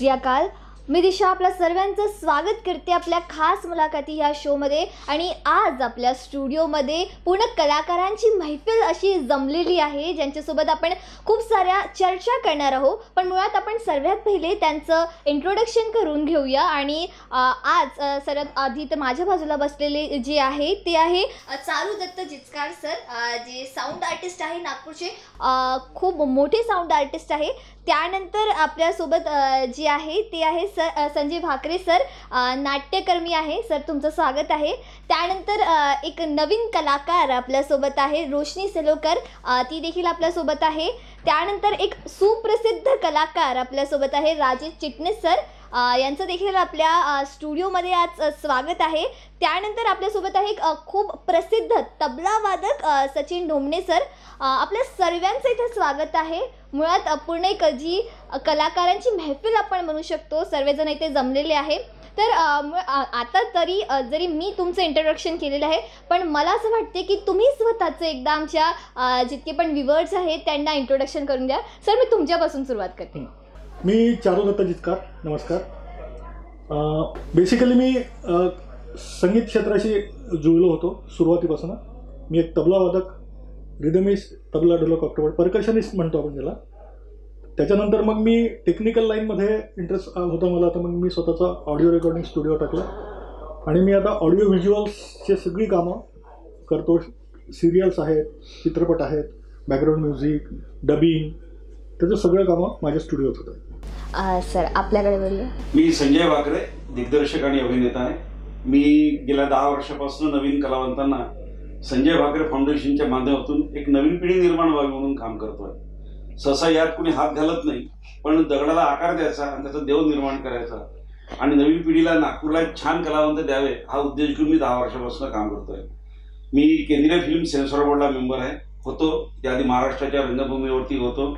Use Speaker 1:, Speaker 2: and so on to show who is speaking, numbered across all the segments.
Speaker 1: सत मी दिशा आपल्या सर्वांचं स्वागत करते आपल्या खास मुलाखती या शोमध्ये आणि आज आपल्या स्टुडिओमध्ये पूर्ण कलाकारांची मैफिल अशी जमलेली आहे ज्यांच्यासोबत आपण खूप साऱ्या चर्चा करणार आहोत पण मुळात आपण सर्वात पहिले त्यांचं इंट्रोडक्शन करून घेऊया आणि आज सर्वात आधी तर माझ्या बाजूला बसलेले जे आहे ते आहे चारू दत्त जिचकार सर जे साऊंड आर्टिस्ट आहे नागपूरचे खूप मोठे साऊंड आर्टिस्ट आहे त्यानंतर आपल्यासोबत जी आहे ती आहे सर संजय भाकरे सर नाट्यकर्मी आहे सर तुमचं स्वागत आहे त्यानंतर एक नवीन कलाकार आपल्यासोबत आहे रोशनी सलोकर ती देखील आपल्यासोबत आहे त्यानंतर एक सुप्रसिद्ध कलाकार आपल्यासोबत आहे राजेश चिटणीस सर यांचं देखील आपल्या स्टुडिओमध्ये आज स्वागत आहे त्यानंतर आपल्यासोबत आहे एक खूप प्रसिद्ध तबलावादक सचिन ढोमणे सर आपल्या सर्वांचं इथे स्वागत आहे मुळात पूर्ण एक जी कलाकारांची महफिल आपण म्हणू शकतो सर्वजण इथे जमलेले आहे तर आता तरी जरी मी तुमचं इंट्रोडक्शन केलेलं आहे पण मला असं वाटते की तुम्ही स्वतःचं एकदा आमच्या जितके पण व्हिवर्स आहेत त्यांना इंट्रोडक्शन करून द्या सर मी तुमच्यापासून सुरुवात करते
Speaker 2: मी चारुदत्त जितकार नमस्कार बेसिकली मी संगीत क्षेत्राशी जुळलो होतो सुरुवातीपासून मी एक तबला वादक रिदमिस्ट तबला डोलक ऑक्टोबर परकशनिस्ट म्हणतो आपण ज्याला त्याच्यानंतर मग मी टेक्निकल लाईनमध्ये इंटरेस्ट होता मला आता मग मी स्वतःचा ऑडिओ रेकॉर्डिंग स्टुडिओ टाकला आणि मी आता ऑडिओ व्हिज्युअल्सचे सगळी कामं करतो सिरियल्स आहेत चित्रपट आहेत बॅकग्राऊंड म्युझिक डबिंग त्याचं सगळं कामं माझ्या स्टुडिओत होतं
Speaker 1: सर आपल्याकडे बोलूया
Speaker 3: मी संजय वाकरे दिग्दर्शक आणि अभिनेता आहे मी गेल्या दहा वर्षापासून नवीन कलावंतांना संजय भाकरे फाउंडेशनच्या माध्यमातून एक नवीन पिढी निर्माण व्हावी म्हणून काम करतोय सहसा यात कोणी हात घालत नाही पण दगडाला आकार द्यायचा आणि त्याचा देव निर्माण करायचा आणि नवीन पिढीला नागपूरला एक छान कलावंत द्यावे हा उद्देश घेऊन मी दहा वर्षापासून काम करतोय मी केंद्रीय फिल्म सेन्सॉर बोर्डला मेंबर आहे होतो त्याआधी महाराष्ट्राच्या रंगभूमीवरती होतो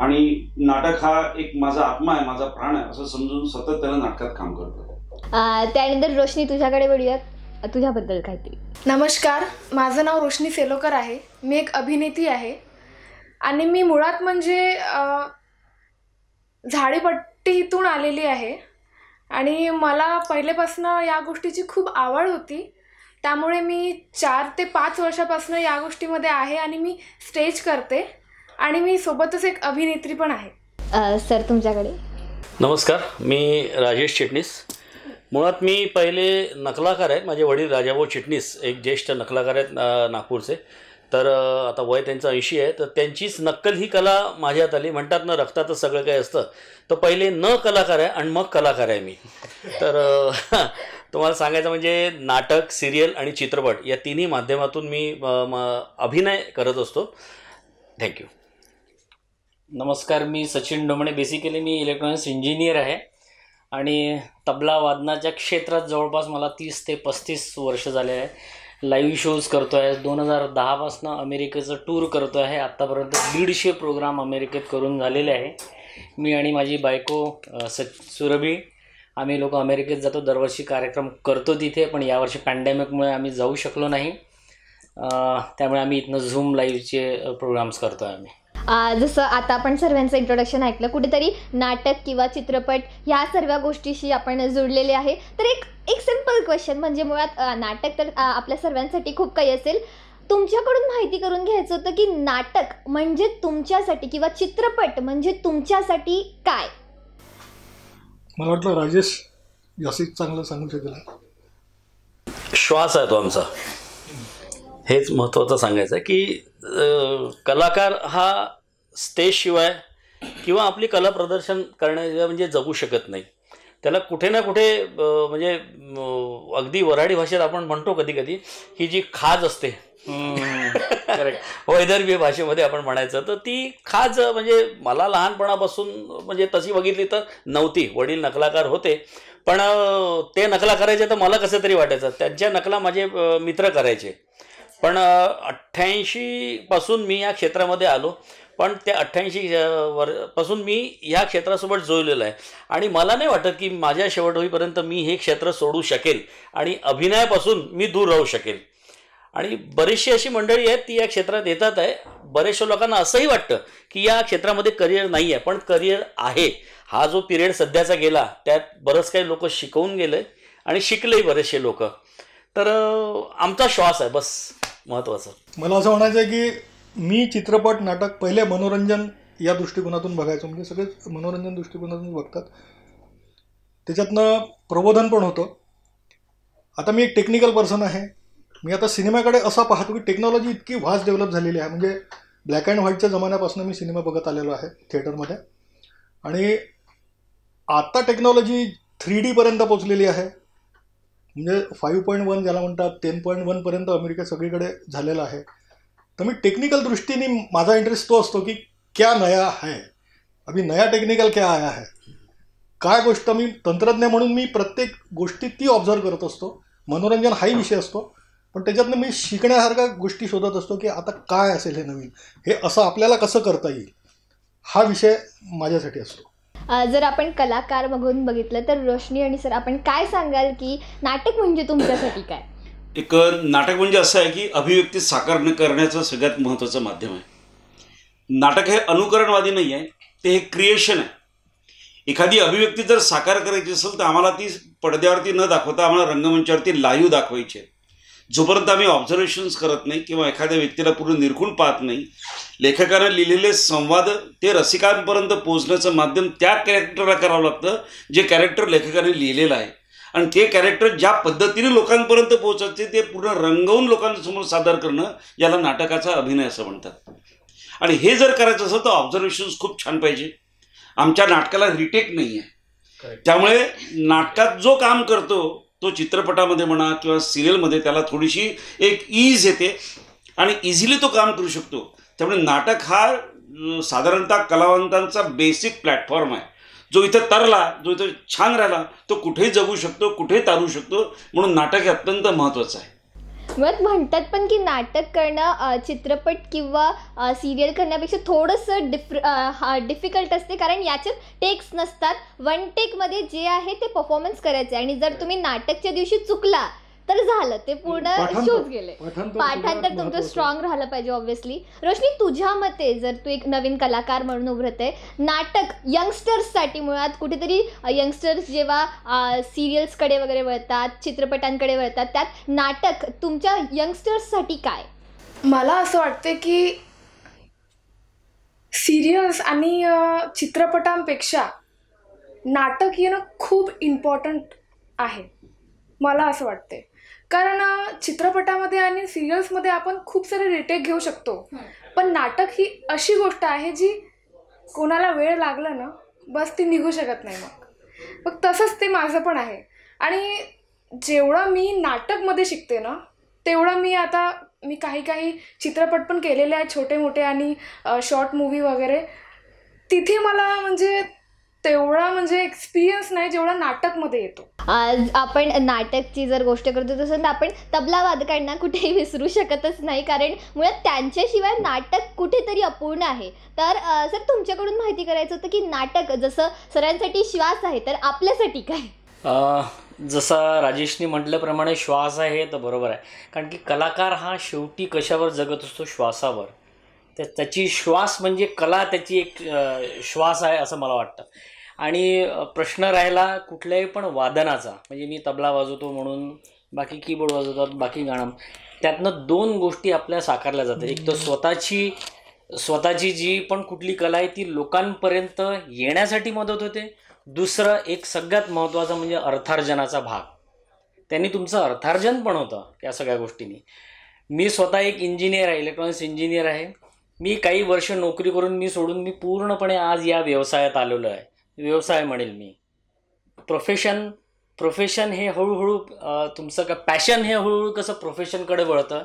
Speaker 3: आणि नाटक हा एक माझा आत्मा आहे माझा प्राण आहे असं समजून सतत त्याला नाटकात काम करतो
Speaker 4: त्यानंतर रोशनी तुझ्याकडे वळूयात तुझ्याबद्दल काहीतरी नमस्कार माझं नाव रोशनी सेलोकर आहे मी एक अभिनेती आहे आणि मी मुळात म्हणजे इथून आलेली आहे आणि मला पहिलेपासून या गोष्टीची खूप आवड होती त्यामुळे मी चार ते पाच वर्षापासून या गोष्टीमध्ये आहे आणि मी स्टेज करते आणि मी सोबतच एक अभिनेत्री पण आहे सर तुमच्याकडे
Speaker 5: नमस्कार मी राजेश चिटणीस मुळात मी पहिले नकलाकार आहेत माझे वडील राजाभाऊ चिटणीस एक ज्येष्ठ नकलाकार आहेत नागपूरचे तर आता वय त्यांचं ऐंशी आहे तर त्यांचीच नक्कल ही कला माझ्यात आली म्हणतात ना रक्तातच सगळं काही असतं तर पहिले न कलाकार आहे आणि मग कलाकार आहे मी तर तुम्हाला सांगायचं म्हणजे नाटक सिरियल आणि चित्रपट या तिन्ही माध्यमातून मी अभिनय करत असतो थँक्यू नमस्कार मी सचिन डोमणे बेसिकली मी इलेक्ट्रॉनिक्स इंजिनियर आहे
Speaker 6: आणि तबला वादनाच्या क्षेत्रात जवळपास मला तीस ते पस्तीस वर्ष झाले आहे लाईव्ह शोज करतो आहे दोन हजार दहापासनं अमेरिकेचं टूर करतो आहे आत्तापर्यंत दीडशे प्रोग्राम अमेरिकेत करून झालेले आहे मी आणि माझी बायको सच सुरभी आम्ही लोक अमेरिकेत जातो दरवर्षी कार्यक्रम करतो तिथे पण यावर्षी पॅन्डेमिकमुळे आम्ही जाऊ शकलो नाही त्यामुळे आम्ही इथनं झूम लाईव्हचे प्रोग्राम्स करतो आहे आम्ही
Speaker 1: जसं आता आपण सर्वांचं इंट्रोडक्शन ऐकलं कुठेतरी नाटक किंवा चित्रपट या सर्व गोष्टीशी आपण जुळलेले आहे तर एक एक सिम्पल क्वेश्चन म्हणजे मुळात नाटक तर आपल्या सर्वांसाठी खूप काही असेल तुमच्याकडून माहिती करून घ्यायचं होतं की नाटक म्हणजे तुमच्यासाठी किंवा चित्रपट म्हणजे तुमच्यासाठी काय
Speaker 2: मला वाटलं राजेश जास्तीत चांगलं सांगू शकेल
Speaker 5: श्वास आहे तो आमचा हेच महत्वाचं सांगायचं की कलाकार हा स्टेजशिवाय किंवा आपली कला प्रदर्शन करण्याशिवाय म्हणजे जगू शकत नाही त्याला कुठे ना कुठे म्हणजे अगदी वऱ्हाडी भाषेत आपण म्हणतो कधी कधी ही जी खाज असते वैदर्भीय भाषेमध्ये आपण म्हणायचं तर ती खाज म्हणजे मला लहानपणापासून म्हणजे तशी बघितली तर नव्हती वडील नकलाकार होते पण ते नकला करायचे तर मला कसं तरी वाटायचं त्यांच्या नकला माझे मित्र करायचे पण अठ्ठ्याऐंशी पासून मी या क्षेत्रामध्ये आलो पण त्या अठ्ठ्याऐंशी वर पासून मी या क्षेत्रासोबत जोडलेलं आहे आणि मला नाही वाटत की माझ्या शेवट होईपर्यंत मी हे क्षेत्र सोडू शकेल आणि अभिनयापासून मी दूर राहू शकेल आणि बरीचशी अशी मंडळी आहेत ती या क्षेत्रात येतात आहे बरेचशा लोकांना असंही वाटतं की या क्षेत्रामध्ये करिअर नाही आहे पण करिअर आहे हा जो पिरियड सध्याचा गेला त्यात बरंच काही लोक शिकवून गेले आणि शिकलेही बरेचसे लोक तर आमचा श्वास आहे बस महत्वाचं
Speaker 2: मला असं म्हणायचं आहे की मी चित्रपट नाटक पहिले मनोरंजन या दृष्टिकोनातून बघायचो म्हणजे सगळेच मनोरंजन दृष्टिकोनातून बघतात त्याच्यातनं प्रबोधन पण होतं आता मी एक टेक्निकल पर्सन आहे मी आता सिनेमाकडे असा पाहतो की टेक्नॉलॉजी इतकी वास डेव्हलप झालेली आहे म्हणजे ब्लॅक अँड व्हाईटच्या जमान्यापासून मी सिनेमा बघत आलेलो आहे थिएटरमध्ये आणि आत्ता टेक्नॉलॉजी थ्री डीपर्यंत पोचलेली आहे म्हणजे फाईव्ह पॉईंट वन ज्याला म्हणतात टेन पॉईंट वनपर्यंत अमेरिका सगळीकडे झालेला आहे तर मी टेक्निकल दृष्टीने माझा इंटरेस्ट तो असतो की क्या नया है अभी नया टेक्निकल क्या आया है काय गोष्ट मी तंत्रज्ञ म्हणून मी प्रत्येक गोष्टी ती ऑब्झर्व करत असतो मनोरंजन हाही विषय असतो पण त्याच्यातनं मी शिकण्यासारख्या गोष्टी शोधत असतो की आता काय असेल हे नवीन हे असं आपल्याला कसं करता येईल हा विषय माझ्यासाठी असतो
Speaker 1: जर आपण कलाकार बघून बघितलं तर रोशनी आणि सर आपण काय सांगाल की नाटक म्हणजे तुमच्यासाठी काय
Speaker 2: एक नाटक
Speaker 3: म्हणजे असं आहे की अभिव्यक्ती साकार करण्याचं सगळ्यात महत्त्वाचं माध्यम आहे नाटक हे अनुकरणवादी नाही आहे ते हे क्रिएशन आहे एखादी अभिव्यक्ती जर साकार करायची असेल तर आम्हाला ती पडद्यावरती न दाखवता आम्हाला रंगमंचावरती लाईव्ह दाखवायची आहे जोपर्यंत आम्ही ऑब्झर्वेशन्स करत नाही किंवा एखाद्या व्यक्तीला पूर्ण निरखून पाहत नाही लेखकानं लिहिलेले संवाद ते रसिकांपर्यंत पोहोचण्याचं माध्यम त्या कॅरेक्टरला करावं लागतं जे कॅरेक्टर लेखकाने लिहिलेलं आहे आणि ते कॅरेक्टर ज्या पद्धतीने लोकांपर्यंत पोहोचायचे ते पूर्ण रंगवून लोकांसमोर सादर करणं याला नाटकाचा अभिनय असं म्हणतात आणि हे जर करायचं असेल तर ऑब्झर्वेशन्स खूप छान पाहिजे आमच्या नाटकाला रिटेक नाही आहे त्यामुळे नाटकात जो काम करतो तो चित्रपटामध्ये म्हणा किंवा सिरियलमध्ये त्याला थोडीशी एक ईज येते आणि इझिली तो काम करू शकतो त्यामुळे नाटक हा साधारणतः कलावंतांचा बेसिक प्लॅटफॉर्म आहे जो इथं तरला जो इथं छान राहिला तो कुठेही जगू शकतो कुठेही तारू शकतो म्हणून नाटक हे अत्यंत महत्त्वाचं आहे
Speaker 1: मग म्हणतात पण की नाटक करणं चित्रपट किंवा सिरियल करण्यापेक्षा थोडंसं हा डिफिकल्ट असते कारण याच्यात टेक्स नसतात वन टेकमध्ये जे आहे ते परफॉर्मन्स करायचं आहे आणि जर तुम्ही नाटकच्या दिवशी चुकला तर झालं ते पूर्ण शोध गेले पाठांतर तुमचं स्ट्रॉंग राहिलं पाहिजे ऑब्व्हियसली रोशनी तुझ्या मते जर तू एक नवीन कलाकार म्हणून उभरते नाटक यंगस्टर्स साठी मुळात कुठेतरी यंगस्टर्स जेव्हा कडे वगैरे वळतात चित्रपटांकडे वळतात त्यात नाटक तुमच्या
Speaker 4: यंगस्टर्ससाठी काय मला असं वाटतं की सिरियल्स आणि चित्रपटांपेक्षा नाटक येणं खूप इम्पॉर्टंट आहे मला असं वाटते कारण चित्रपटामध्ये आणि सिरियल्समध्ये आपण खूप सारे रिटेक घेऊ शकतो पण नाटक ही अशी गोष्ट आहे जी कोणाला वेळ लागला ना बस ती निघू शकत नाही मग मग तसंच ते माझं पण आहे आणि जेवढं मी नाटकमध्ये शिकते ना तेवढं मी आता मी काही काही चित्रपट पण केलेले आहेत छोटे मोठे आणि शॉर्ट मूवी वगैरे तिथे मला म्हणजे तेवढा म्हणजे एक्सपिरियन्स नाही जेवढा
Speaker 1: नाटकमध्ये येतो आज आपण नाटकची जर गोष्ट करतो तसं तर आपण वादकांना कुठेही विसरू शकतच नाही कारण मुळात त्यांच्याशिवाय नाटक कुठेतरी अपूर्ण आहे तर सर तुमच्याकडून माहिती करायचं होतं की नाटक जसं सरांसाठी श्वास आहे तर आपल्यासाठी
Speaker 6: काय जसं राजेशनी म्हटल्याप्रमाणे श्वास आहे तर बरोबर आहे कारण की कलाकार हा शेवटी कशावर जगत असतो श्वासावर तर त्याची श्वास म्हणजे कला त्याची एक श्वास आहे असं मला वाटतं आणि प्रश्न राहिला कुठल्याही पण वादनाचा म्हणजे मी तबला वाजवतो म्हणून बाकी कीबोर्ड वाजवतात बाकी गाणं त्यातनं दोन गोष्टी आपल्या साकारल्या जातात एक तर स्वतःची स्वतःची जी पण कुठली कला आहे ती लोकांपर्यंत येण्यासाठी मदत होते दुसरं एक सगळ्यात महत्त्वाचा म्हणजे अर्थार्जनाचा भाग त्यांनी तुमचं अर्थार्जन पण होतं या सगळ्या गोष्टींनी मी स्वतः एक इंजिनियर आहे इलेक्ट्रॉनिक्स इंजिनियर आहे मी काही वर्ष नोकरी करून मी सोडून मी पूर्णपणे आज या व्यवसायात आलेलो आहे व्यवसाय म्हणेल मी प्रोफेशन प्रोफेशन हे हळूहळू तुमचं का पॅशन हे हळूहळू कसं प्रोफेशनकडे वळतं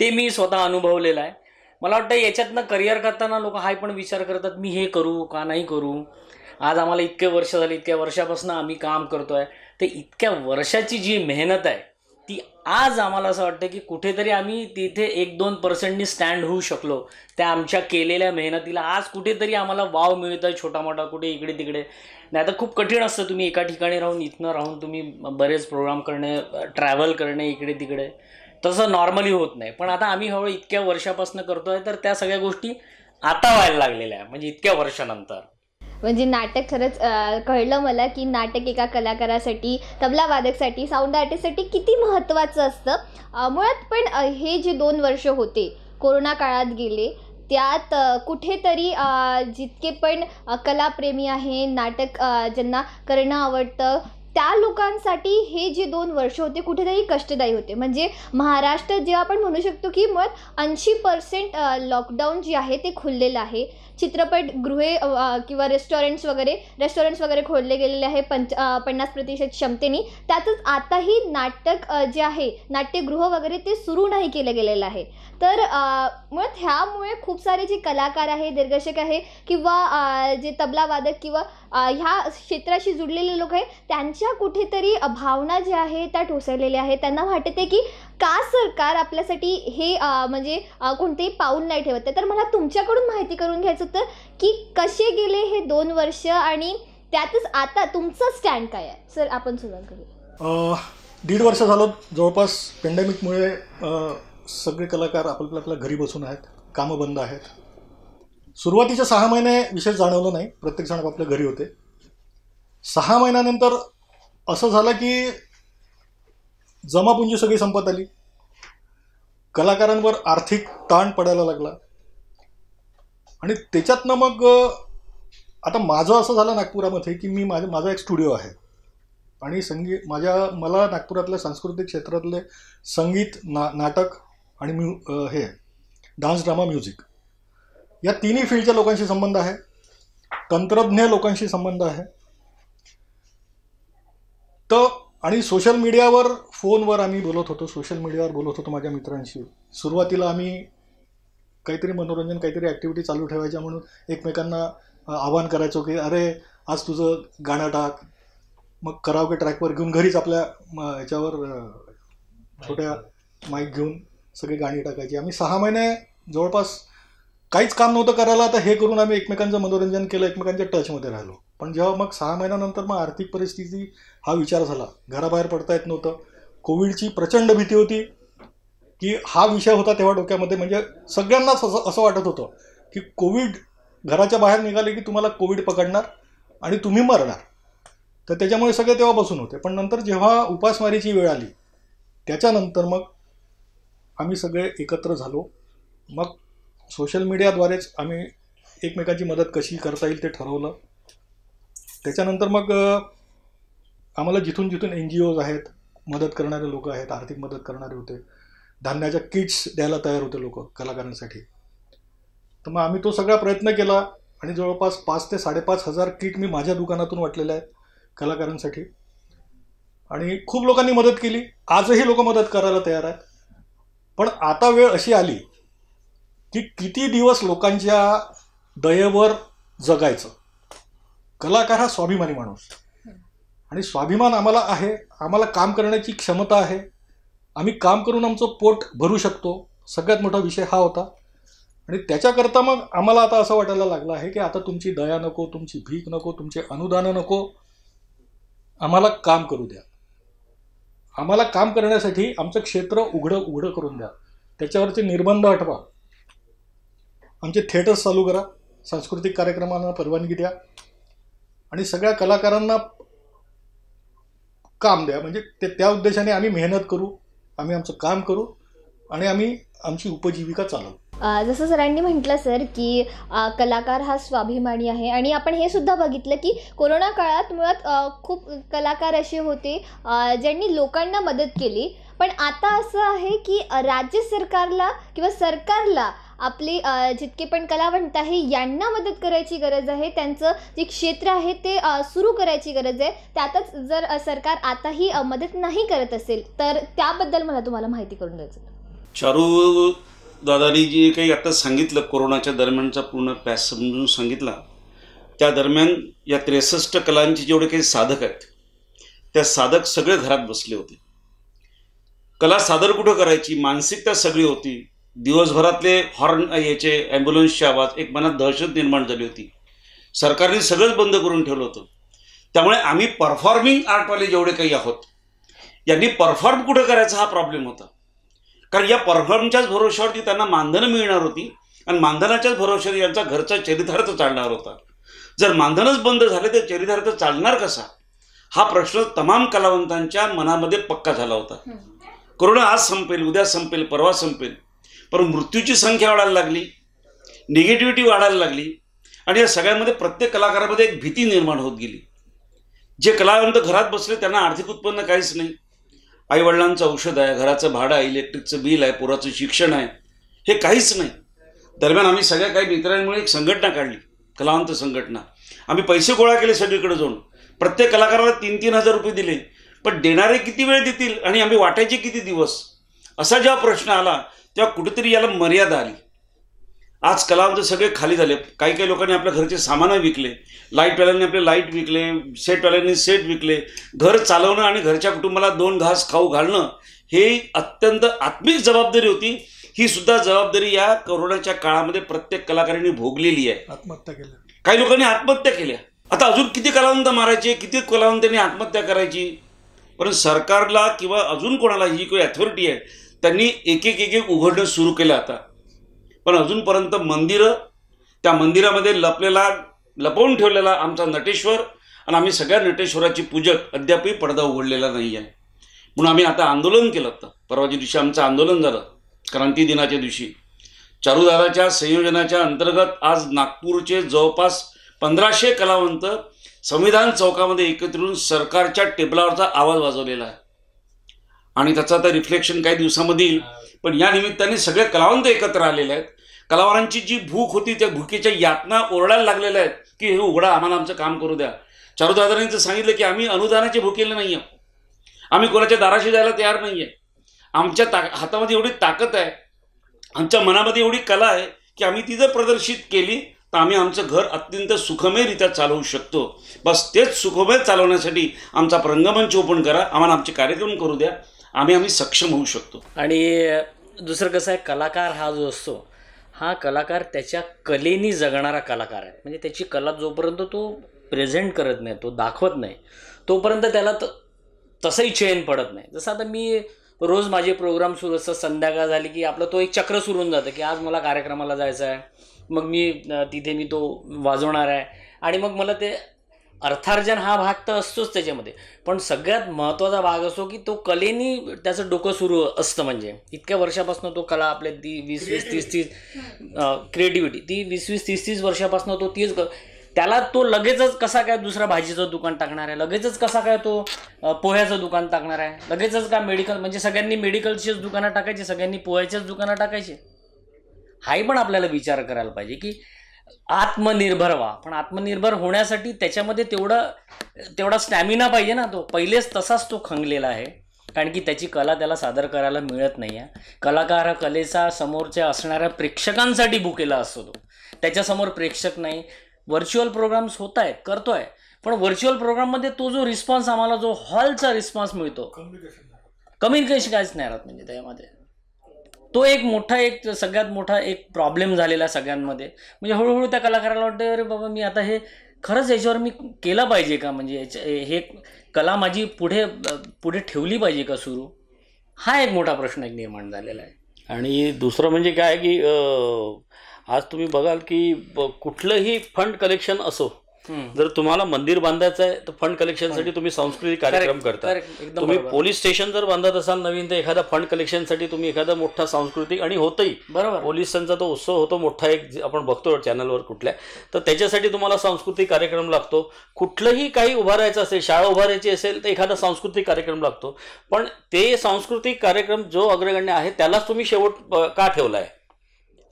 Speaker 6: ते मी स्वतः अनुभवलेलं आहे मला वाटतं याच्यातनं करिअर करताना लोक हाय पण विचार करतात मी हे करू का नाही करू आज आम्हाला इतके वर्ष झाले इतक्या वर्षापासून आम्ही काम करतो आहे तर इतक्या वर्षाची जी मेहनत आहे ती आज आम्हाला असं वाटतं की कुठेतरी आम्ही तिथे एक दोन पर्सेंटनी स्टँड होऊ शकलो त्या आमच्या केलेल्या मेहनतीला आज कुठेतरी आम्हाला वाव मिळतो आहे छोटा मोठा कुठे इकडे तिकडे नाही तर खूप कठीण असतं तुम्ही एका ठिकाणी राहून इथनं राहून तुम्ही बरेच प्रोग्राम करणे ट्रॅव्हल करणे इकडे तिकडे तसं नॉर्मली होत नाही पण आता आम्ही हळू इतक्या वर्षापासून करतो आहे तर त्या सगळ्या गोष्टी आता व्हायला लागलेल्या आहे म्हणजे इतक्या वर्षानंतर
Speaker 1: म्हणजे नाटक खरंच कळलं मला की नाटक एका कलाकारासाठी तबला वादकसाठी साऊंड आर्टिस्टसाठी किती महत्त्वाचं असतं मुळात पण हे जे दोन वर्ष होते कोरोना काळात गेले त्यात कुठेतरी जितके पण कलाप्रेमी आहे नाटक ज्यांना करणं आवडतं त्या लोकांसाठी हे जे दोन वर्ष होते कुठेतरी कष्टदायी होते म्हणजे महाराष्ट्र जेव्हा आपण म्हणू शकतो की मग ऐंशी पर्सेंट लॉकडाऊन जे आहे ते खुललेलं आहे चित्रपटगृहे किंवा रेस्टॉरंट्स वगैरे रेस्टॉरंट्स वगैरे खोलले गेलेले आहे पंच पन्नास प्रतिशत क्षमतेने त्यातच आताही नाटक जे आहे नाट्यगृह वगैरे ते सुरू नाही केलं गेलेलं आहे तर मुळात ह्यामुळे खूप सारे जे कलाकार आहे दिग्दर्शक आहे किंवा जे तबलावादक किंवा ह्या क्षेत्राशी जुडलेले लोक आहे त्यांच्या कुठेतरी भावना ज्या आहे त्या ठोसळलेल्या आहेत त्यांना वाटते की का सरकार आपल्यासाठी हे म्हणजे कोणतेही पाऊल नाही ठेवत आहे तर मला तुमच्याकडून माहिती करून घ्यायचं होतं की कसे गेले हे दोन वर्ष आणि त्यातच आता तुमचं स्टँड काय आहे सर आपण सुरुवात
Speaker 2: करू दीड वर्ष झालं जवळपास पेंडेमिकमुळे सगळे कलाकार आपल्या आपल्या घरी बसून आहेत कामं बंद आहेत सुरुवातीचे सहा महिने विशेष जाणवलं नाही जण आपल्या घरी होते सहा महिन्यानंतर असं झालं की जमापुंजी सगळी संपत आली कलाकारांवर आर्थिक ताण पडायला लागला आणि त्याच्यातनं मग आता माझं असं झालं नागपुरामध्ये की मी माझा माझा एक स्टुडिओ आहे आणि संगीत माझ्या मला नागपुरातल्या सांस्कृतिक क्षेत्रातले संगीत ना नाटक आणि म्यू हे डान्स ड्रामा म्युझिक या तिन्ही फील्डच्या लोकांशी संबंध आहे तंत्रज्ञ लोकांशी संबंध आहे तर आणि सोशल मीडियावर फोनवर आम्ही बोलत होतो सोशल मीडियावर बोलत होतो माझ्या मित्रांशी सुरुवातीला आम्ही काहीतरी मनोरंजन काहीतरी ॲक्टिव्हिटी चालू ठेवायच्या म्हणून एकमेकांना आवाहन करायचो की अरे आज तुझं गाणं टाक मग की ट्रॅकवर घेऊन घरीच आपल्या याच्यावर छोट्या माईक घेऊन सगळी गाणी टाकायची आम्ही सहा महिने जवळपास काहीच काम नव्हतं करायला आता हे करून आम्ही एकमेकांचं मनोरंजन केलं एकमेकांच्या टचमध्ये राहिलो पण जेव्हा मग सहा महिन्यानंतर मग आर्थिक परिस्थिती हा विचार झाला घराबाहेर पडता येत नव्हतं कोविडची प्रचंड भीती होती की हा विषय होता तेव्हा डोक्यामध्ये म्हणजे सगळ्यांनाच असं असं वाटत होतं की कोविड घराच्या बाहेर निघाले की तुम्हाला कोविड पकडणार आणि तुम्ही मरणार तर त्याच्यामुळे सगळे तेव्हा बसून होते पण नंतर जेव्हा उपासमारीची वेळ आली त्याच्यानंतर मग आम्ही सगळे एकत्र झालो मग सोशल मीडियाद्वारेच आम्ही एकमेकांची मदत कशी करता येईल ते ठरवलं त्याच्यानंतर मग आम्हाला जिथून जिथून एन जी ओज आहेत मदत करणारे लोक आहेत आर्थिक मदत करणारे होते धान्याच्या किट्स द्यायला तयार होते लोक कलाकारांसाठी तर मग आम्ही तो सगळा प्रयत्न केला आणि जवळपास पाच ते साडेपाच हजार किट मी माझ्या दुकानातून वाटलेल्या आहेत कलाकारांसाठी आणि खूप लोकांनी मदत केली आजही लोक मदत करायला तयार आहेत पण आता वेळ अशी आली की किती दिवस लोकांच्या दयेवर जगायचं कलाकार हा स्वाभिमानी माणूस आणि स्वाभिमान आम्हाला आहे आम्हाला काम करण्याची क्षमता आहे आम्ही काम करून आमचं पोट भरू शकतो सगळ्यात मोठा विषय हा होता आणि त्याच्याकरता मग आम्हाला आता असं वाटायला लागलं आहे की आता तुमची दया नको तुमची भीक नको तुमचे अनुदान नको आम्हाला काम करू द्या आम्हाला काम करण्यासाठी आमचं क्षेत्र उघडं उघडं करून द्या त्याच्यावरचे निर्बंध हटवा आमचे थिएटर्स चालू करा सांस्कृतिक कार्यक्रमांना परवानगी द्या आणि सगळ्या कलाकारांना काम द्या म्हणजे ते त्या उद्देशाने आम्ही मेहनत करू आम्ही आमचं काम करू आणि आम्ही आमची उपजीविका चालवू
Speaker 1: जसं सरांनी म्हटलं सर की कलाकार हा स्वाभिमानी आहे आणि आपण हे सुद्धा बघितलं की कोरोना काळात मुळात खूप कलाकार असे होते ज्यांनी लोकांना मदत केली पण आता असं आहे की राज्य सरकारला किंवा सरकारला आपले जितके पण कलावंत आहे यांना मदत करायची गरज आहे त्यांचं जे क्षेत्र आहे ते सुरू करायची गरज आहे त्यातच जर सरकार आताही मदत नाही करत असेल तर त्याबद्दल मला तुम्हाला माहिती करून द्यायचं
Speaker 3: चारू दादानी जे काही आता सांगितलं कोरोनाच्या दरम्यानचा पूर्ण पॅस समजून सांगितला त्या दरम्यान या त्रेसष्ट कलांचे जेवढे काही साधक आहेत त्या साधक सगळे घरात बसले होते कला सादर कुठं करायची मानसिकता सगळी होती दिवसभरातले हॉर्न याचे ॲम्ब्युलन्सचे आवाज एक मनात दहशत निर्माण झाली होती सरकारने सगळंच बंद करून ठेवलं होतं त्यामुळे आम्ही परफॉर्मिंग आर्टवाले जेवढे काही आहोत यांनी परफॉर्म कुठं करायचा हा प्रॉब्लेम होता कारण या परफॉर्मच्याच भरोश्यावरती त्यांना मानधनं मिळणार होती आणि मानधनाच्याच भरोश्यावर यांचा घरचा चरितार्थ चालणार होता जर मानधनच बंद झाले तर चरितार्थ चालणार कसा हा प्रश्न तमाम कलावंतांच्या मनामध्ये पक्का झाला होता कोरोना आज संपेल उद्या संपेल परवा संपेल पण मृत्यूची संख्या वाढायला लागली निगेटिव्हिटी वाढायला लागली आणि या सगळ्यामध्ये प्रत्येक कलाकारामध्ये एक भीती निर्माण होत गेली जे कलावंत घरात बसले त्यांना आर्थिक उत्पन्न काहीच नाही आईवडिलांचं औषध आहे घराचं भाडं आहे इलेक्ट्रिकचं बिल आहे पुराचं शिक्षण आहे हे काहीच नाही दरम्यान आम्ही सगळ्या काही मित्रांमुळे एक संघटना काढली कलावंत संघटना आम्ही पैसे गोळा केले सगळीकडे जाऊन प्रत्येक कलाकाराला तीन तीन हजार रुपये दिले पण देणारे किती वेळ देतील आणि आम्ही वाटायचे किती दिवस असा जेव्हा प्रश्न आला तेव्हा कुठेतरी याला मर्यादा आली आज कलावंत सगळे खाली झाले काही काही लोकांनी आपल्या घरचे सामान विकले लाईटवाल्यांनी आपले लाईट विकले सेटवाल्यांनी सेट विकले घर चालवणं आणि घरच्या कुटुंबाला दोन घास खाऊ घालणं हे अत्यंत आत्मिक जबाबदारी होती ही सुद्धा जबाबदारी या कोरोनाच्या काळामध्ये प्रत्येक कलाकारांनी भोगलेली आहे
Speaker 2: आत्महत्या केल्या
Speaker 3: काही लोकांनी आत्महत्या केल्या आता अजून किती कलावंत मारायचे किती कलावंतांनी आत्महत्या करायची पण सरकारला किंवा अजून कोणाला ही काही अथॉरिटी आहे त्यांनी एक एक एक उघडणं सुरू केलं आता पण अजूनपर्यंत मंदिरं त्या मंदिरामध्ये लपलेला लपवून ठेवलेला आमचा नटेश्वर आणि आम्ही सगळ्या नटेश्वराची पूजक अद्यापही पडदा उघडलेला नाही आहे म्हणून आम्ही आता आंदोलन केलं तर परवाच्या दिवशी आमचं आंदोलन झालं क्रांती दिनाच्या दिवशी चारुदाराच्या संयोजनाच्या अंतर्गत आज नागपूरचे जवळपास पंधराशे कलावंत संविधान चौकामध्ये एकत्र येऊन सरकारच्या टेबलावरचा आवाज वाजवलेला आहे आणि त्याचं आता रिफ्लेक्शन काही दिवसामध्ये येईल पण या निमित्ताने सगळे कलावंत एकत्र आलेले आहेत कलावारांची जी भूक होती त्या भूकेच्या यातना ओरडायला लागलेल्या आहेत की हे उघडा आम्हाला आमचं काम करू द्या चारुदादारांचं सांगितलं की आम्ही अनुदानाचे भूकेले नाही आहोत आम्ही कोणाच्या दाराशी जायला तयार नाही आहे आमच्या ता हातामध्ये एवढी ताकद आहे आमच्या मनामध्ये एवढी कला आहे की आम्ही ती जर प्रदर्शित केली तर आम्ही आमचं घर अत्यंत सुखमयरित्या चालवू शकतो बस तेच सुखमय चालवण्यासाठी आमचा रंगमंच ओपन करा आम्हाला आमचे कार्यक्रम करू द्या आम्ही आम्ही सक्षम होऊ शकतो आणि
Speaker 6: दुसरं कसं आहे कलाकार हा जो असतो हा कलाकार त्याच्या कलेनी जगणारा कलाकार आहे म्हणजे त्याची कला जोपर्यंत तो प्रेझेंट करत नाही तो दाखवत नाही तोपर्यंत त्याला त तसंही चैन पडत नाही जसं आता मी रोज माझे प्रोग्राम सुरू असतात संध्याकाळ झाली की आपलं तो एक चक्र सुरून जातं की आज मला कार्यक्रमाला जायचं आहे मग मी तिथे मी तो वाजवणार आहे आणि मग मला ते अर्थार्जन हा भाग तर असतोच त्याच्यामध्ये पण सगळ्यात महत्त्वाचा भाग असतो की तो कलेनी त्याचं डोकं सुरू असतं म्हणजे इतक्या वर्षापासून तो कला आपल्या ती वीस वीस तीस तीस क्रिएटिव्हिटी ती वीस वीस तीस तीस वर्षापासून तो तीच त्याला तो लगेचच कसा काय दुसरा भाजीचं दुकान टाकणार आहे लगेचच कसा काय तो पोह्याचं दुकान टाकणार आहे लगेचच का मेडिकल म्हणजे सगळ्यांनी मेडिकलचीच दुकानं टाकायची सगळ्यांनी पोह्याच्याच दुकानं टाकायची हाही पण आपल्याला विचार करायला पाहिजे की आत्मनिर्भर व्हा पण आत्मनिर्भर होण्यासाठी त्याच्यामध्ये तेवढा तेवढा स्टॅमिना पाहिजे ना तो पहिलेच तसाच तो खंगलेला आहे कारण की त्याची कला त्याला सादर करायला मिळत नाही आहे कलाकार हा कलेचा समोरच्या असणाऱ्या प्रेक्षकांसाठी भुकेला असतो तो त्याच्यासमोर प्रेक्षक नाही व्हर्च्युअल प्रोग्राम्स होत आहेत करतो आहे पण व्हर्च्युअल प्रोग्राममध्ये तो जो रिस्पॉन्स आम्हाला जो हॉलचा रिस्पॉन्स मिळतो कम्युनिकेशन काहीच नाही राहत म्हणजे त्यामध्ये तो एक मोठा एक सगळ्यात मोठा एक प्रॉब्लेम झालेला सगळ्यांमध्ये म्हणजे हळूहळू त्या कलाकाराला वाटतं अरे बाबा मी आता हे खरंच याच्यावर मी केलं पाहिजे का म्हणजे याच्या हे कला माझी पुढे पुढे ठेवली पाहिजे का सुरू हा एक मोठा प्रश्न एक निर्माण झालेला
Speaker 5: आहे आणि दुसरं म्हणजे काय की आज तुम्ही बघाल की कुठलंही फंड कलेक्शन असो जर तुम्हाला मंदिर बांधायचं आहे तर फंड कलेक्शनसाठी तुम्ही सांस्कृतिक कार्यक्रम करता तुम्ही पोलीस स्टेशन जर बांधत असाल नवीन तर एखादा फंड कलेक्शनसाठी तुम्ही एखादा मोठा सांस्कृतिक आणि होतही बरोबर पोलिसांचा तो उत्सव होतो मोठा एक आपण बघतो चॅनलवर कुठल्या तर त्याच्यासाठी तुम्हाला सांस्कृतिक कार्यक्रम लागतो कुठलंही काही उभारायचं असेल शाळा उभारायची असेल तर एखादा सांस्कृतिक कार्यक्रम लागतो पण ते सांस्कृतिक कार्यक्रम जो अग्रगण्य आहे त्यालाच तुम्ही शेवट का ठेवला आहे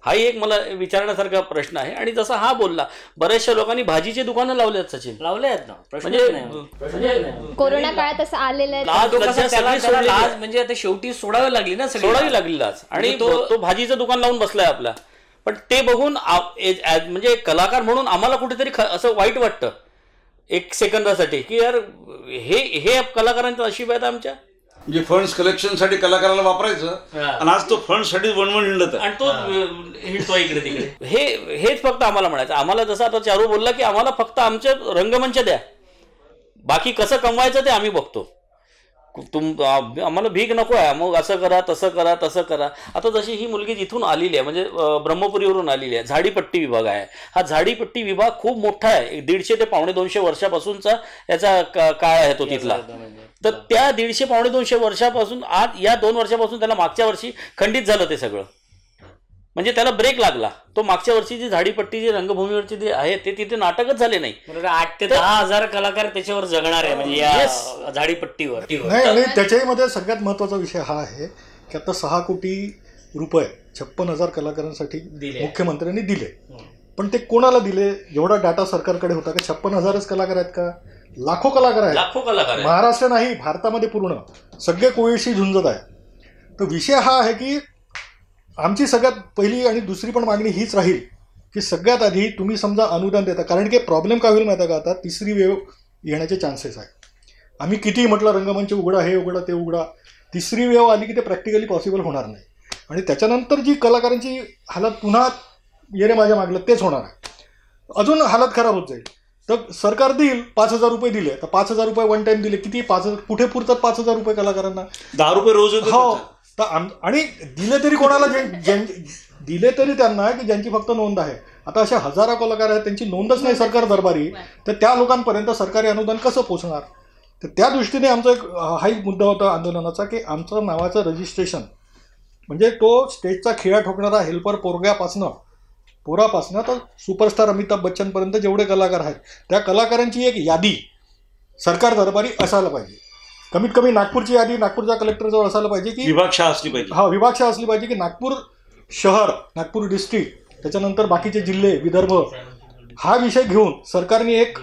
Speaker 5: हाही एक मला विचारण्यासारखा प्रश्न आहे आणि जसा हा बोलला बऱ्याचशा लोकांनी भाजीचे दुकानं आहेत सचिन लावले आहेत ना म्हणजे, म्हणजे
Speaker 1: कोरोना काळात असं आलेलं आहे आज
Speaker 5: म्हणजे आता शेवटी सोडावी लागली ना सोडावी लागली आज
Speaker 6: म्हणजे
Speaker 1: आणि
Speaker 5: तो भाजीचं दुकान लावून बसलाय आपला पण ते बघून म्हणजे कलाकार म्हणून आम्हाला कुठेतरी असं वाईट वाटतं एक सेकंदासाठी की यार हे हे कलाकारांचं नशीब आहेत आमच्या
Speaker 3: म्हणजे कलेक्शन साठी कलाकाराला वापरायचं आणि आज तो साठी वणवण हिंडत आणि तो हिंडतो इकडे तिकडे हे हेच फक्त आम्हाला म्हणायचं आम्हाला जसं
Speaker 5: आता चारू बोलला की आम्हाला फक्त आमच्या रंगमंच द्या बाकी कसं कमवायचं ते आम्ही बघतो तुम आम्हाला भीक नको आहे मग असं करा तसं करा तसं करा आता जशी ही मुलगी जिथून आलेली आहे म्हणजे ब्रह्मपुरीवरून आलेली आहे झाडीपट्टी विभाग आहे हा झाडीपट्टी विभाग खूप मोठा आहे दीडशे ते पावणे दोनशे वर्षापासूनचा याचा काळ आहे तो तिथला म्हणजे. तर त्या दीडशे पावणे दोनशे वर्षापासून आज या दोन वर्षापासून त्याला मागच्या वर्षी खंडित झालं ते सगळं म्हणजे त्याला ब्रेक लागला तो मागच्या वर्षी जी झाडीपट्टी जी रंगभूमीवरची जी आहे ते तिथे नाटकच झाले नाही आठ ते दहा हजार कलाकार त्याच्यावर जगणार आहे म्हणजे या
Speaker 6: झाडीपट्टीवर नाही त्याच्याही
Speaker 2: मध्ये सगळ्यात महत्वाचा विषय हा आहे की आता सहा कोटी रुपये छप्पन हजार कलाकारांसाठी मुख्यमंत्र्यांनी दिले पण ते कोणाला दिले एवढा डाटा सरकारकडे होता का छप्पन हजारच कलाकार आहेत का लाखो कलाकार आहेत लाखो कलाकार महाराष्ट्र नाही भारतामध्ये पूर्ण सगळे कोविडशी झुंजत आहे तर विषय हा आहे की आमची सगळ्यात पहिली आणि दुसरी पण मागणी हीच राहील की सगळ्यात आधी तुम्ही समजा अनुदान देता कारण की प्रॉब्लेम काय होईल माहिती का आता तिसरी वेव येण्याचे चान्सेस आहे आम्ही कितीही म्हटलं रंगमंच उघडा हे उघडा ते उघडा तिसरी वेव आली की ते प्रॅक्टिकली पॉसिबल होणार नाही आणि त्याच्यानंतर जी कलाकारांची हालत पुन्हा येणे माझ्या मागलं तेच होणार आहे अजून हालत खराब होत जाईल तर सरकार देईल पाच हजार रुपये दिले तर पाच हजार रुपये वन टाईम दिले किती पाच हजार कुठे पुरतात पाच हजार रुपये कलाकारांना
Speaker 3: दहा रुपये रोज हो
Speaker 2: तर आणि दिले तरी कोणाला दिले तरी त्यांना की ज्यांची फक्त नोंद आहे आता अशा हजारो कलाकार आहेत त्यांची नोंदच नाही सरकार दरबारी तर त्या लोकांपर्यंत सरकारी अनुदान कसं पोचणार तर त्या दृष्टीने आमचा एक हा एक मुद्दा होता आंदोलनाचा की आमचं नावाचं रजिस्ट्रेशन म्हणजे तो स्टेजचा खेळा ठोकणारा हेल्पर पोरग्यापासनं पोरापासनं तर सुपरस्टार अमिताभ बच्चनपर्यंत जेवढे कलाकार आहेत त्या कलाकारांची एक यादी सरकार दरबारी असायला पाहिजे कमीत कमी नागपूरची यादी नागपूरच्या कलेक्टरजवळ असायला पाहिजे की
Speaker 3: विभागशाळा असली पाहिजे
Speaker 2: हा विभागशा असली पाहिजे की नागपूर शहर नागपूर डिस्ट्रिक्ट त्याच्यानंतर बाकीचे जिल्हे विदर्भ हा विषय घेऊन सरकारने एक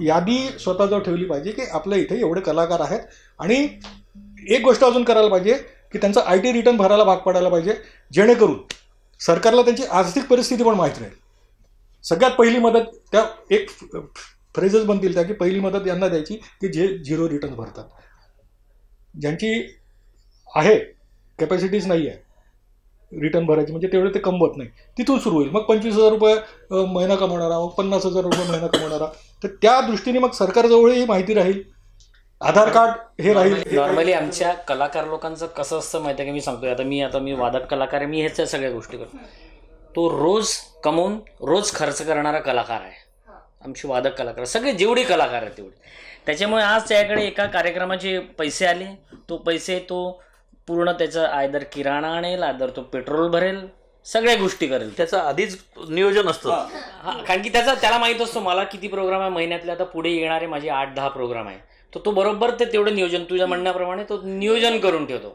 Speaker 2: यादी स्वतःजवळ ठेवली पाहिजे की आपल्या इथे एवढे कलाकार आहेत आणि एक गोष्ट अजून करायला पाहिजे की त्यांचा आय टी रिटर्न भरायला भाग पाडायला पाहिजे जेणेकरून सरकारला त्यांची आर्थिक परिस्थिती पण माहीत राहील सगळ्यात पहिली मदत त्या एक फ्रेजेस बनतील त्या की पहिली मदत यांना द्यायची की जे झिरो रिटर्न भरतात ज्यांची आहे कॅपॅसिटीज नाही आहे रिटर्न भरायची म्हणजे तेवढे ते कमवत नाही तिथून सुरू होईल मग पंचवीस हजार रुपये महिना कमवणारा मग पन्नास हजार रुपये महिना कमवणारा तर त्या दृष्टीने मग ही माहिती राहील आधार कार्ड हे राहील नॉर्मली
Speaker 6: आमच्या कलाकार लोकांचं कसं असतं माहिती आहे की मी सांगतोय आता मी आता मी वादक कलाकार आहे मी ह्याच सगळ्या गोष्टी करतो तो रोज कमवून रोज खर्च करणारा कलाकार आहे आमची वादक कलाकार सगळे जेवढे कलाकार आहेत तेवढे त्याच्यामुळे आज त्याकडे एका कार्यक्रमाचे पैसे आले तो पैसे तो पूर्ण त्याचा आयदर किराणा आणेल आयदर तो पेट्रोल भरेल सगळ्या गोष्टी करेल त्याचं आधीच नियोजन असतं कारण की त्याचा त्याला माहीत असतो मला किती प्रोग्राम आहे महिन्यातले आता पुढे येणारे माझे आठ दहा प्रोग्राम आहे तर तो बरोबर ते तेवढं नियोजन तुझ्या म्हणण्याप्रमाणे तो नियोजन करून ठेवतो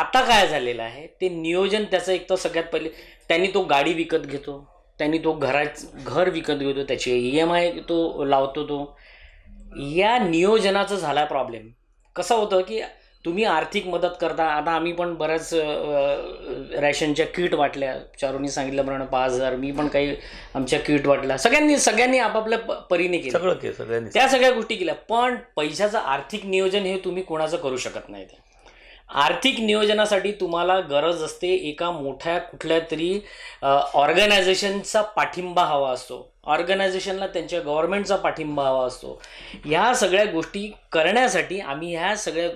Speaker 6: आता काय झालेलं आहे ते नियोजन त्याचं एक तर सगळ्यात पहिले त्यांनी तो गाडी विकत घेतो त्यांनी तो घरा घर विकत घेतो त्याची ई एम आय तो लावतो तो या नियोजनाचा झाला प्रॉब्लेम कसं होतं की तुम्ही आर्थिक मदत करता आता आम्ही पण बऱ्याच रॅशनच्या किट वाटल्या चारूंनी सांगितल्याप्रमाणे पाच हजार मी पण काही आमच्या किट वाटल्या सगळ्यांनी सगळ्यांनी आपापल्या परीने केलं सगळं सगळ्यांनी त्या सगळ्या गोष्टी केल्या पण पैशाचं आर्थिक नियोजन हे तुम्ही कोणाचं करू शकत नाही ते आर्थिक नियोजनासाठी तुम्हाला गरज असते एका मोठ्या कुठल्या तरी ऑर्गनायझेशनचा पाठिंबा हवा असतो ऑर्गनायझेशनला त्यांच्या गव्हर्नमेंटचा पाठिंबा हवा असतो ह्या सगळ्या गोष्टी करण्यासाठी आम्ही ह्या सगळ्या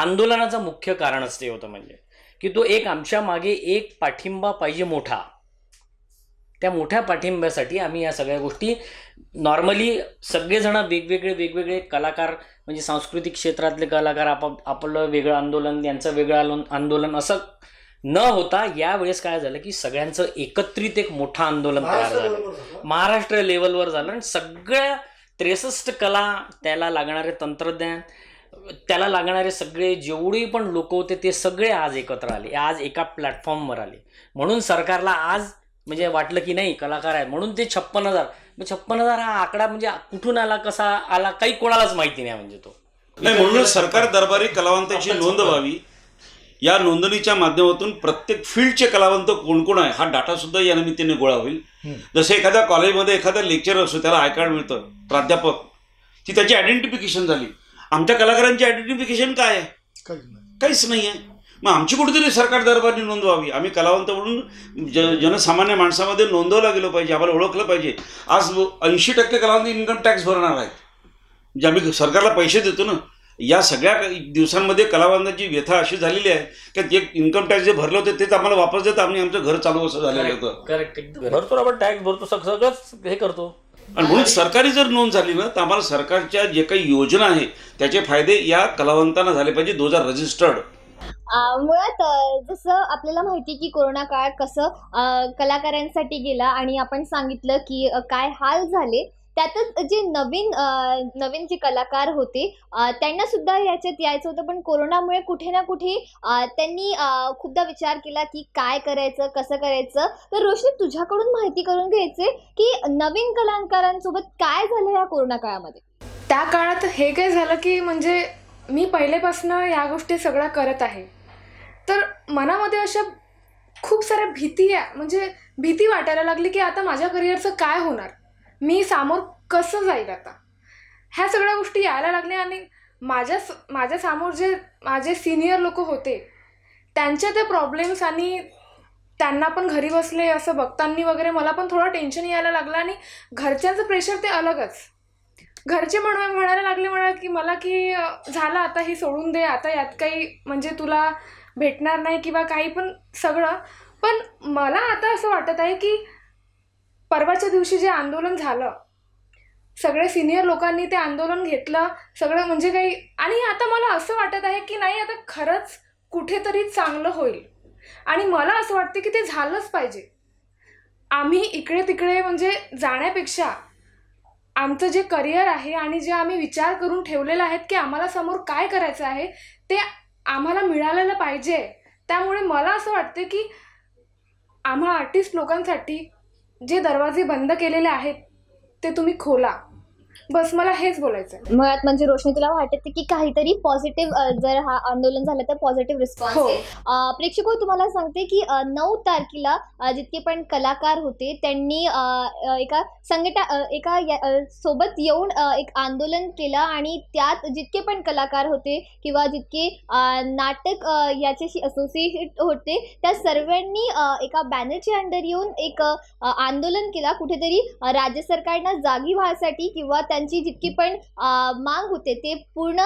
Speaker 6: आंदोलनाचं मुख्य कारण असते होतं म्हणजे की तो एक आमच्या मागे एक पाठिंबा पाहिजे मोठा त्या मोठ्या पाठिंब्यासाठी आम्ही या सगळ्या गोष्टी नॉर्मली सगळेजण वेगवेगळे वेगवेगळे कलाकार म्हणजे सांस्कृतिक क्षेत्रातले कलाकार आप आपलं वेगळं आंदोलन यांचं वेगळं आंदोलन असं न होता यावेळेस काय झालं की सगळ्यांचं एकत्रित एक मोठं आंदोलन तयार झालं महाराष्ट्र लेवलवर झालं आणि सगळ्या त्रेसष्ट कला त्याला लागणारे तंत्रज्ञान त्याला लागणारे सगळे जेवढे पण लोक होते ते सगळे आज एकत्र आले आज एका प्लॅटफॉर्मवर आले म्हणून सरकारला आज म्हणजे वाटलं की नाही कलाकार आहेत म्हणून ते छप्पन हजार मग छप्पन हजार हा आकडा म्हणजे कुठून आला कसा आला काही कोणालाच माहिती नाही म्हणजे तो
Speaker 3: नाही म्हणून सरकार दरबारी कलावंतांची नोंद व्हावी या नोंदणीच्या माध्यमातून प्रत्येक फील्डचे कलावंत कोण कोण आहे हा डाटा सुद्धा या निमित्ताने गोळा होईल जसं एखाद्या कॉलेजमध्ये एखादा लेक्चर असतो त्याला आयकार्ड मिळतं प्राध्यापक ती त्याची आयडेंटिफिकेशन झाली आमच्या कलाकारांची आयडेंटिफिकेशन काय आहे काहीच नाही आहे मग आमची कुठेतरी सरकार दरबारी नोंदवावी आम्ही कलावंत म्हणून ज जनसामान्य माणसामध्ये नोंदवला गेलो पाहिजे आम्हाला ओळखलं पाहिजे आज ऐंशी टक्के कलावंत इन्कम टॅक्स भरणार आहेत म्हणजे आम्ही सरकारला पैसे देतो ना या सगळ्या दिवसांमध्ये कलावंतांची व्यथा अशी झालेली आहे की जे इन्कम टॅक्स जे भरले होते तेच आम्हाला वापस देत आम्ही आमचं घर चालू असं झालेलं होतं
Speaker 5: करेक्ट भरतो
Speaker 3: आपण टॅक्स भरतो सगळंच हे करतो आणि म्हणून सरकारी जर नोंद झाली ना तर आम्हाला सरकारच्या जे काही योजना आहे त्याचे फायदे या कलावंतांना झाले पाहिजे दोज आर रजिस्टर्ड
Speaker 1: मुळात जसं आपल्याला माहिती की कोरोना काळ कसं कलाकारांसाठी गेला आणि आपण सांगितलं की काय हाल झाले त्यातच जे नवीन नवीन जे कलाकार होते त्यांना सुद्धा याच्यात यायचं होतं पण कोरोनामुळे कुठे ना कुठे त्यांनी खूपदा विचार केला की काय करायचं कसं करायचं तर रोशनी तुझ्याकडून माहिती करून घ्यायचे की नवीन कलाकारांसोबत
Speaker 4: काय झालं या कोरोना काळामध्ये त्या काळात हे काय झालं की म्हणजे मी पहिलेपासून या गोष्टी सगळ्या करत आहे तर मनामध्ये अशा खूप साऱ्या भीती आहे म्हणजे भीती वाटायला लागली की आता माझ्या करिअरचं काय होणार मी सामोर कसं जाईल आता ह्या सगळ्या गोष्टी यायला लागल्या आणि माझ्या माझ्या सामोर जे माझे सिनियर लोक होते त्यांच्या त्या प्रॉब्लेम्स आणि त्यांना पण घरी बसले असं बघताना वगैरे मला पण थोडं टेन्शन यायला लागलं आणि घरच्यांचं प्रेशर ते अलगच घरचे म्हण म्हणायला लागले म्हणा की मला की झालं आता हे सोडून दे आता यात काही म्हणजे तुला भेटणार नाही किंवा काही पण सगळं पण मला आता असं वाटत आहे की परवाच्या दिवशी जे आंदोलन झालं सगळे सिनियर लोकांनी ते आंदोलन घेतलं सगळं म्हणजे काही आणि आता मला असं वाटत आहे की नाही आता खरंच कुठेतरी चांगलं होईल आणि मला असं वाटतं की ते झालंच पाहिजे आम्ही इकडे तिकडे म्हणजे जाण्यापेक्षा आमचं जे करिअर आहे आणि जे आम्ही विचार करून ठेवलेलं आहेत की आम्हाला समोर काय करायचं आहे ते आम्हाला मिळालेलं पाहिजे त्यामुळे मला असं वाटते की आम्हा आर्टिस्ट लोकांसाठी जे दरवाजे बंद केलेले आहेत ते तुम्ही खोला बस मला हेच बोलायचं
Speaker 1: मुळात म्हणजे रोशनी तुला वाटत की काहीतरी पॉझिटिव्ह जर हा आंदोलन झालं तर पॉझिटिव्ह रिस्पॉन्स हो. प्रेक्षक हो, तुम्हाला सांगते की नऊ तारखेला जितके पण कलाकार होते त्यांनी एका संघटा एका सोबत येऊन एक आंदोलन केलं आणि त्यात जितके पण कलाकार होते किंवा जितके नाटक याच्याशी असोसिएट होते त्या सर्वांनी एका बॅनरच्या अंडर येऊन एक आंदोलन केला कुठेतरी राज्य सरकारनं जागी व्हायसाठी किंवा त्या त्यांची जितकी पण मांग होते ते पूर्ण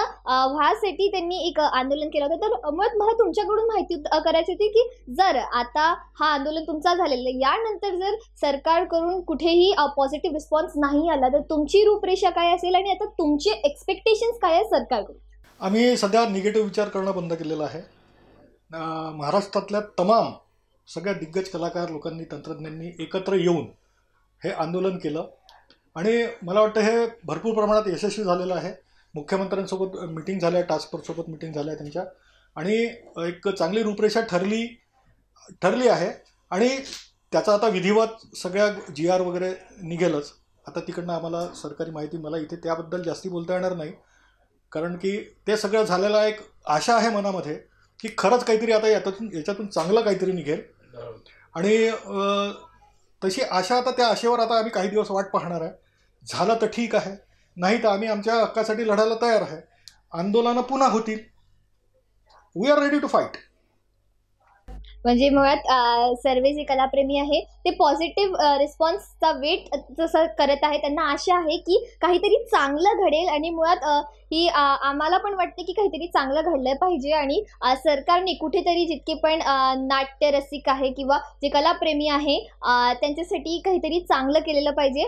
Speaker 1: व्हायसाठी त्यांनी एक आंदोलन केलं होतं तर मुळात मला तुमच्याकडून माहिती करायची होती की जर आता हा आंदोलन तुमचा झालेलं यानंतर जर सरकारकडून कुठेही पॉझिटिव्ह रिस्पॉन्स नाही आला तर तुमची रूपरेषा काय असेल आणि आता तुमचे एक्सपेक्टेशन्स काय आहे सरकारकडून
Speaker 2: आम्ही सध्या निगेटिव्ह विचार करणं बंद केलेलं आहे महाराष्ट्रातल्या तमाम सगळ्या दिग्गज कलाकार लोकांनी तंत्रज्ञांनी एकत्र येऊन हे आंदोलन केलं आणि मला वाटतं हे भरपूर प्रमाणात यशस्वी झालेलं आहे मुख्यमंत्र्यांसोबत मिटिंग झाल्या टास्क फोर्ससोबत मिटिंग झाल्या त्यांच्या आणि एक चांगली रूपरेषा ठरली ठरली आहे आणि त्याचा आता विधिवत सगळ्या जी आर वगैरे निघेलच आता तिकडनं आम्हाला सरकारी माहिती मला इथे त्याबद्दल जास्ती बोलता येणार नाही कारण की ते सगळं झालेला एक आशा आहे मनामध्ये की खरंच काहीतरी आता याच्यातून याच्यातून चांगलं काहीतरी निघेल आणि तशी आशा आता त्या आशेवर आता आम्ही काही दिवस वाट पाहणार आहे झालं तर ठीक आहे नाही तर आम्ही आमच्या हक्कासाठी लढायला तयार आहे आंदोलनं पुन्हा होतील we are ready to fight
Speaker 1: म्हणजे मुळात सर्व जे कलाप्रेमी आहे ते पॉझिटिव्ह रिस्पॉन्सचा वेट जसं करत आहे त्यांना आशा आहे की काहीतरी चांगलं घडेल आणि मुळात ही आम्हाला पण वाटते की काहीतरी चांगलं घडलं पाहिजे आणि सरकारने कुठेतरी जितके पण नाट्य रसिक आहे किंवा जे कलाप्रेमी आहे त्यांच्यासाठी काहीतरी चांगलं केलेलं पाहिजे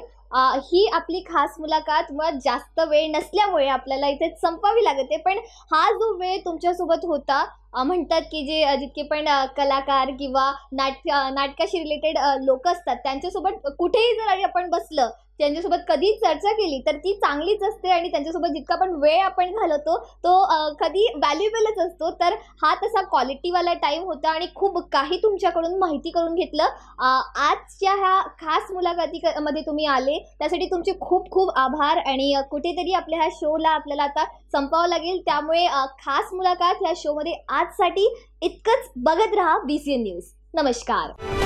Speaker 1: ही आपली खास मुलाखत मुळात जास्त वेळ नसल्यामुळे आपल्याला इथे संपावी लागते पण हा जो वेळ तुमच्यासोबत होता म्हणतात की जे जितके पण कलाकार किंवा नाट्य नाटकाशी रिलेटेड लोक असतात त्यांच्यासोबत कुठेही जर आपण बसलं त्यांच्यासोबत कधी चर्चा केली तर ती चांगलीच असते आणि त्यांच्यासोबत जितका पण वेळ आपण घालवतो तो कधी व्हॅल्युएबलच असतो तर हा तसा क्वालिटीवाला टाईम होता आणि खूप काही तुमच्याकडून माहिती करून घेतलं आजच्या ह्या खास मुलाखती मध्ये तुम्ही आले त्यासाठी तुमचे खूप खूप आभार आणि कुठेतरी आपल्या ह्या शोला आपल्याला आता संपावं लागेल त्यामुळे खास मुलाखत ह्या शोमध्ये आजसाठी इतकंच बघत राहा बी सी एन न्यूज नमस्कार